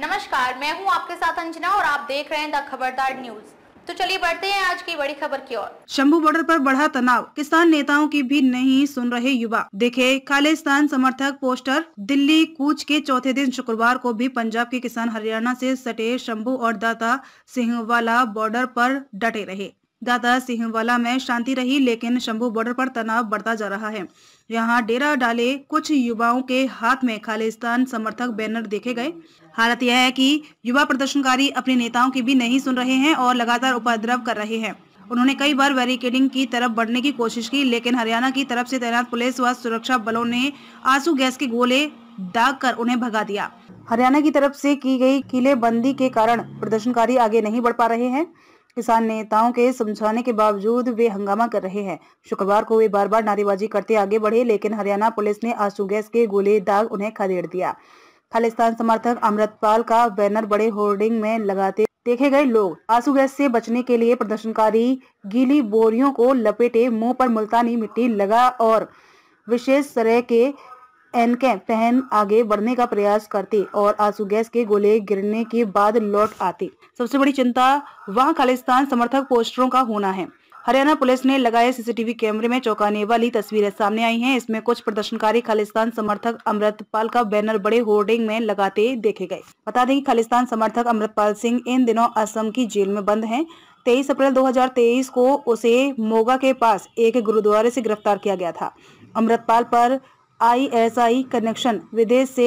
नमस्कार मैं हूं आपके साथ अंजना और आप देख रहे हैं द खबरदार न्यूज तो चलिए बढ़ते हैं आज की बड़ी खबर की ओर शंभू बॉर्डर पर बढ़ा तनाव किसान नेताओं की भी नहीं सुन रहे युवा देखे खालिस्तान समर्थक पोस्टर दिल्ली कूच के चौथे दिन शुक्रवार को भी पंजाब के किसान हरियाणा से सटे शंभू और दाता सिंह वाला बॉर्डर पर डटे रहे दादा सिंहवाला में शांति रही लेकिन शंभू बॉर्डर पर तनाव बढ़ता जा रहा है यहां डेरा डाले कुछ युवाओं के हाथ में खालिस्तान समर्थक बैनर देखे गए हालत यह है कि युवा प्रदर्शनकारी अपने नेताओं की भी नहीं सुन रहे हैं और लगातार उपद्रव कर रहे हैं उन्होंने कई बार बैरिकेडिंग की तरफ बढ़ने की कोशिश की लेकिन हरियाणा की तरफ से तैनात पुलिस व सुरक्षा बलों ने आंसू गैस के गोले दाग कर उन्हें भगा दिया हरियाणा की तरफ से की गई बंदी के कारण प्रदर्शनकारी आगे नहीं बढ़ पा रहे हैं किसान नेताओं के समझाने के बावजूद वे हंगामा कर रहे हैं शुक्रवार को वे बार बार नारेबाजी करते आगे बढ़े लेकिन हरियाणा पुलिस ने आंसू गैस के गोले दाग उन्हें खदेड़ दिया खालिस्तान समर्थक अमृतपाल का बैनर बड़े होर्डिंग में लगाते देखे गए लोग आंसू गैस से बचने के लिए प्रदर्शनकारी गीली बोरियों को लपेटे मुंह पर मुल्तानी मिट्टी लगा और विशेष तरह के एनके पहन आगे बढ़ने का प्रयास करते और आंसू गैस के गोले गिरने के बाद लौट आते सबसे बड़ी चिंता वहाँ खालिस्तान समर्थक पोस्टरों का होना है हरियाणा पुलिस ने लगाए सीसीटीवी कैमरे में चौंकाने वाली तस्वीरें सामने आई हैं इसमें कुछ प्रदर्शनकारी खालिस्तान समर्थक अमृतपाल का बैनर बड़े होर्डिंग में लगाते देखे गए बता दें कि खालिस्तान समर्थक अमृतपाल सिंह इन दिनों असम की जेल में बंद हैं 23 अप्रैल 2023 को उसे मोगा के पास एक गुरुद्वारे से गिरफ्तार किया गया था अमृतपाल पर आईएसआई कनेक्शन विदेश से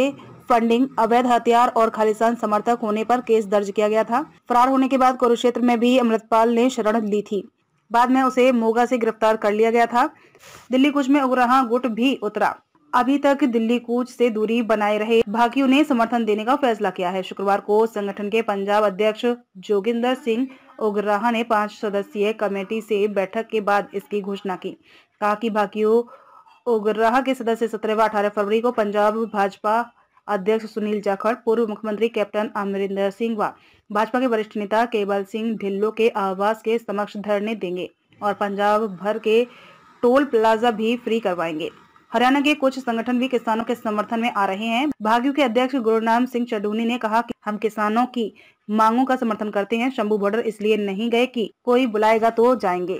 फंडिंग अवैध हथियार और खालिस्तान समर्थक होने पर केस दर्ज किया गया था फरार होने के बाद कुरुक्षेत्र में भी अमृतपाल ने शरण ली थी बाद में उसे मोगा से गिरफ्तार कर लिया गया था दिल्ली कुछ में उग्रहा गुट भी उतरा अभी तक दिल्ली कूच से दूरी बनाए रहे भाकियों ने समर्थन देने का फैसला किया है शुक्रवार को संगठन के पंजाब अध्यक्ष जोगिंदर सिंह उग्रहा ने पांच सदस्यीय कमेटी से बैठक के बाद इसकी घोषणा की कहा कि भाकियों उग्राह के सदस्य सत्रह व अठारह फरवरी को पंजाब भाजपा अध्यक्ष सुनील जाखड़ पूर्व मुख्यमंत्री कैप्टन अमरिंदर सिंह व भाजपा के वरिष्ठ नेता केवल सिंह ढिल्लो के आवास के समक्ष धरने देंगे और पंजाब भर के टोल प्लाजा भी फ्री करवाएंगे हरियाणा के कुछ संगठन भी किसानों के समर्थन में आ रहे हैं भाग्यू के अध्यक्ष गुरुनाम सिंह चडूनी ने कहा कि हम किसानों की मांगों का समर्थन करते हैं शंभू बॉर्डर इसलिए नहीं गए कि कोई बुलाएगा तो जाएंगे